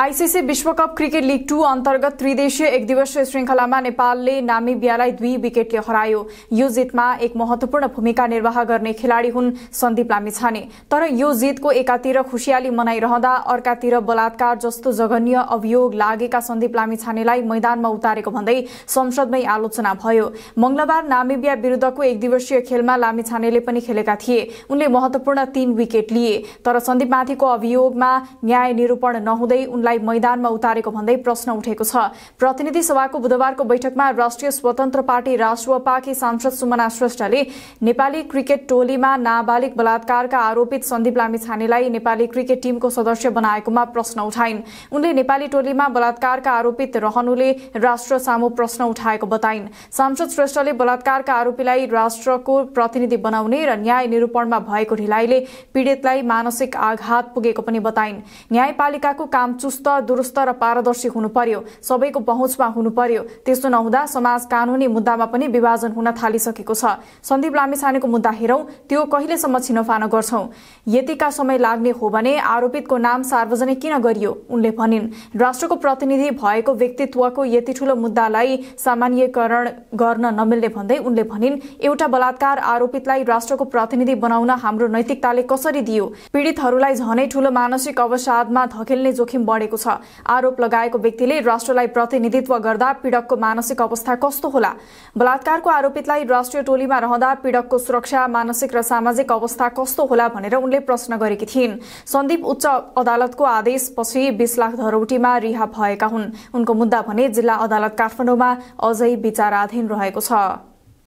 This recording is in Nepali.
आइसिसी विश्वकप क्रिकेट लीग टू अन्तर्गत त्रिदेशीय एक दिवसीय श्रृङ्खलामा नेपालले नामिबियालाई दुई विकेटले हरायो यो जितमा एक महत्वपूर्ण भूमिका निर्वाह गर्ने खेलाड़ी हुन् सन्दीप लामिछाने तर यो जितको एकातिर खुसियाली मनाइरहँदा अर्कातिर बलात्कार जस्तो जघन्य अभियोग लागेका सन्दीप लामिछानेलाई मैदानमा उतारेको भन्दै संसदमै आलोचना भयो मंगलबार नामिबिया विरूद्धको एक दिवसीय खेलमा लामिछानेले पनि खेलेका थिए उनले महत्वपूर्ण तीन विकेट लिए तर सन्दीपमाथिको अभियोगमा न्याय निरूपण नहुँदै उनलाई मैदानमा उतारेको भन्दै प्रश्न उठेको छ प्रतिनिधि सभाको बुधबारको बैठकमा राष्ट्रिय स्वतन्त्र पार्टी राष्ट्रपाकी सांसद सुमना श्रेष्ठले नेपाली क्रिकेट टोलीमा नाबालिग बलात्कारका आरोपित सन्दीप लामिछानेलाई नेपाली क्रिकेट टिमको सदस्य बनाएकोमा प्रश्न उठाइन् उनले नेपाली टोलीमा बलात्कारका आरोपित रहनुले राष्ट्र सामु प्रश्न उठाएको बताइन् सांसद श्रेष्ठले बलात्कारका आरोपीलाई राष्ट्रको प्रतिनिधि बनाउने र न्याय निरूपणमा भएको ढिलाइले पीड़ितलाई मानसिक आघात पुगेको पनि बताइन् न्यायपालिकाको काम चुस्त दुरुस्त र पारदर्शी हुनु पर्यो सबैको पहुँचमा हुनु पर्यो त्यस्तो नहुँदा समाज कानूनी मुद्दामा पनि विभाजन हुन थालिसकेको छ सन्दीप लामिछानेको मुद्दा हेरौं त्यो कहिलेसम्म छिनोफानो गर्छौं यतिका समय लाग्ने हो भने आरोपितको नाम सार्वजनिक किन गरियो उनले भनिन् राष्ट्रको प्रतिनिधि भएको व्यक्तित्वको यति ठूलो मुद्दालाई सामान्यकरण गर्न नमिल्ने भन्दै उनले भनिन् एउटा बलात्कार आरोपितलाई राष्ट्रको प्रतिनिधि बनाउन हाम्रो नैतिकताले कसरी दियो पीड़ितहरूलाई झनै ठूलो मानसिक अवसादमा धकेल्ने जोखिम बढे गरेको छ आरोप लगाएको व्यक्तिले राष्ट्रलाई प्रतिनिधित्व गर्दा पीडकको मानसिक अवस्था कस्तो होला बलात्कारको आरोपितलाई राष्ट्रिय टोलीमा रहँदा पीडकको सुरक्षा मानसिक र सामाजिक अवस्था कस्तो होला भनेर उनले प्रश्न गरेकी थिइन् सन्दीप उच्च अदालतको आदेशपछि बीस लाख धरोटीमा रिहा भएका हुन् उनको मुद्दा भने जिल्ला अदालत काठमाडौँमा अझै विचाराधीन रहेको छ